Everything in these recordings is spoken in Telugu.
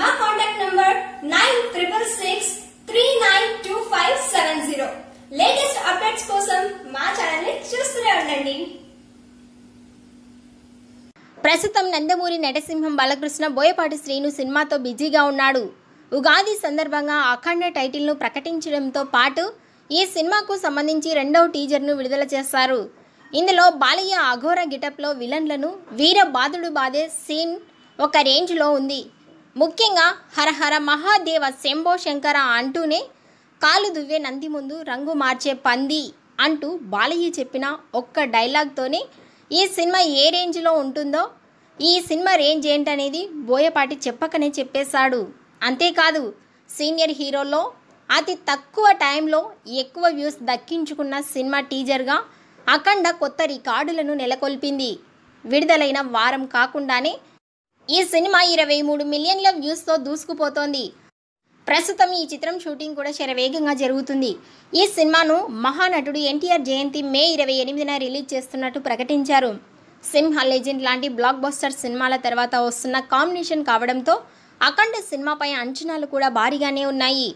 మా contact number nine triple six three nine two five seven zero latest updates కోసం మా ఛానల్ని చూస్తూనే ఉండండి ప్రస్తుతం నందమూరి నటసింహం బాలకృష్ణ బోయపాటి శ్రీను సినిమాతో బిజీగా ఉన్నాడు ఉగాది సందర్భంగా అఖండ టైటిల్ను ప్రకటించడంతో పాటు ఈ సినిమాకు సంబంధించి రెండవ టీజర్ను విడుదల చేస్తారు ఇందులో బాలయ్య అఘోర గిటప్లో విలన్లను వీర బాధుడు బాధే సీన్ ఒక రేంజ్లో ఉంది ముఖ్యంగా హరహర మహాదేవ శంభో శంకర అంటూనే కాలు దువ్వే నంది ముందు రంగు మార్చే పంది అంటూ బాలయ్య చెప్పిన ఒక్క డైలాగ్తోనే ఈ సినిమా ఏ రేంజ్లో ఉంటుందో ఈ సినిమా రేంజ్ ఏంటనేది బోయపాటి చెప్పకనే చెప్పేశాడు అంతేకాదు సీనియర్ హీరోలో అతి తక్కువ టైంలో ఎక్కువ వ్యూస్ దక్కించుకున్న సినిమా టీజర్గా అఖండ కొత్త రికార్డులను నెలకొల్పింది విడుదలైన వారం కాకుండానే ఈ సినిమా ఇరవై మూడు మిలియన్ల వ్యూస్తో దూసుకుపోతోంది ప్రస్తుతం ఈ చిత్రం షూటింగ్ కూడా శరవేగంగా జరుగుతుంది ఈ సినిమాను మహానటుడు ఎన్టీఆర్ జయంతి మే ఇరవై ఎనిమిదిన రిలీజ్ చేస్తున్నట్టు ప్రకటించారు సింహ లెజెండ్ లాంటి బ్లాక్ బస్టర్ సినిమాల తర్వాత వస్తున్న కాంబినేషన్ కావడంతో అఖండ సినిమాపై అంచనాలు కూడా భారీగానే ఉన్నాయి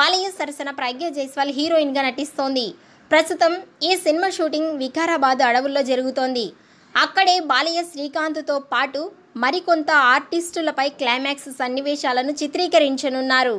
బాలయ్య సరసన ప్రజ్ఞ జైస్వాల్ హీరోయిన్గా నటిస్తోంది ప్రస్తుతం ఈ సినిమా షూటింగ్ వికారాబాద్ అడవుల్లో జరుగుతోంది అక్కడే బాలయ్య శ్రీకాంత్తో పాటు మరికొంత ఆర్టిస్టులపై క్లైమాక్స్ సన్నివేశాలను చిత్రీకరించనున్నారు